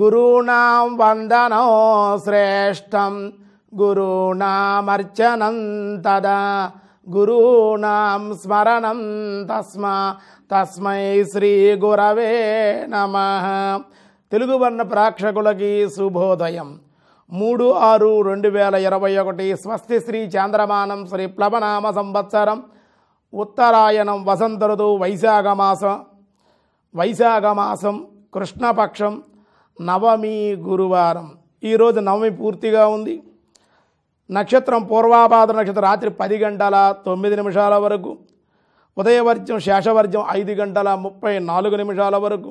గురుణాం వందనో శ్రేష్టం గురుణామర్చనం తదా గురుణాం స్మరణం తస్మా తస్మై శ్రీ గురవే నమ తెలుగు వర్ణ ప్రేక్షకులకి శుభోదయం మూడు ఆరు రెండు వేల ఇరవై ఒకటి స్వస్తి శ్రీ చాంద్రమానం శ్రీ ప్లవనామ సంవత్సరం ఉత్తరాయణం వసంత ఋతువు వైశాఖ మాసం వైశాఖ మాసం కృష్ణపక్షం నవమి గురువారం ఈరోజు నవమి పూర్తిగా ఉంది నక్షత్రం పూర్వాపాద నక్షత్రం రాత్రి పది గంటల తొమ్మిది నిమిషాల వరకు ఉదయవర్జం శేషవర్జం ఐదు గంటల ముప్పై నాలుగు నిమిషాల వరకు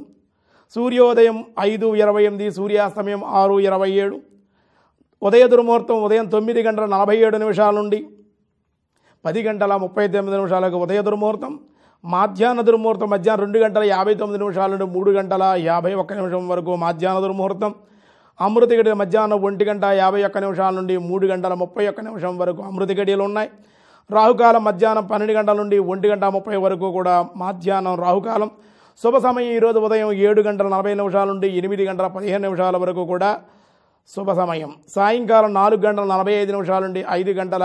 సూర్యోదయం ఐదు ఇరవై ఎనిమిది సూర్యాస్తమయం ఆరు ఇరవై ఏడు ఉదయ దుర్ముహూర్తం ఉదయం తొమ్మిది గంటల నలభై ఏడు నిమిషాల నుండి పది గంటల ముప్పై తొమ్మిది నిమిషాలకు ఉదయ దుర్ముహూర్తం మాధ్యాహ్న దుర్ముహూర్తం మధ్యాహ్నం రెండు గంటల యాభై తొమ్మిది నిమిషాల నుండి మూడు గంటల యాభై ఒక్క నిమిషం వరకు మాధ్యాహ్న దుర్ముహూర్తం అమృత గడియ మధ్యాహ్నం ఒంటి గంట యాభై ఒక్క నిమిషాల నుండి మూడు గంటల ముప్పై ఒక్క నిమిషం వరకు అమృత గడియలు ఉన్నాయి రాహుకాలం మధ్యాహ్నం పన్నెండు గంటల నుండి ఒంటి గంట ముప్పై వరకు కూడా మాధ్యాహ్నం రాహుకాలం శుభ సమయం ఈరోజు ఉదయం ఏడు గంటల నలభై నిమిషాల నుండి ఎనిమిది గంటల పదిహేను నిమిషాల వరకు కూడా శుభ సమయం సాయంకాలం నాలుగు గంటల నలభై ఐదు నిమిషాల నుండి ఐదు గంటల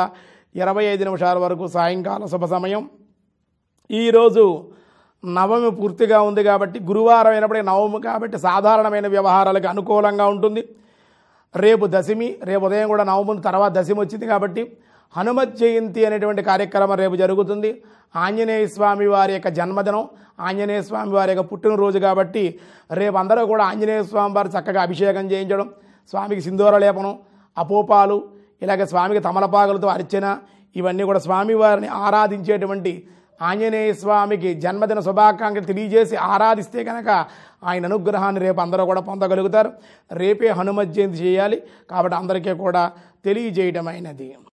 ఇరవై ఐదు నిమిషాల వరకు సాయంకాలం శుభ సమయం ఈరోజు నవమి పూర్తిగా ఉంది కాబట్టి గురువారం అయినప్పుడు నవమి కాబట్టి సాధారణమైన వ్యవహారాలకు అనుకూలంగా ఉంటుంది రేపు దశమి రేపు ఉదయం కూడా నవమి తర్వాత దశమి వచ్చింది కాబట్టి హనుమత్ జయంతి అనేటువంటి కార్యక్రమం రేపు జరుగుతుంది ఆంజనేయ స్వామి వారి యొక్క జన్మదినం ఆంజనేయ స్వామి వారి యొక్క పుట్టినరోజు కాబట్టి రేపు అందరూ కూడా ఆంజనేయ స్వామి వారు చక్కగా అభిషేకం చేయించడం స్వామికి సింధూర లేపనం అపోపాలు ఇలాగే స్వామికి తమలపాకులతో అర్చన ఇవన్నీ కూడా స్వామివారిని ఆరాధించేటువంటి ఆంజనేయ స్వామికి జన్మదిన శుభాకాంక్షలు తెలియజేసి ఆరాధిస్తే కనుక ఆయన అనుగ్రహాన్ని రేపు అందరూ కూడా పొందగలుగుతారు రేపే హనుమత్ జయంతి చేయాలి కాబట్టి అందరికీ కూడా తెలియజేయడం అయినది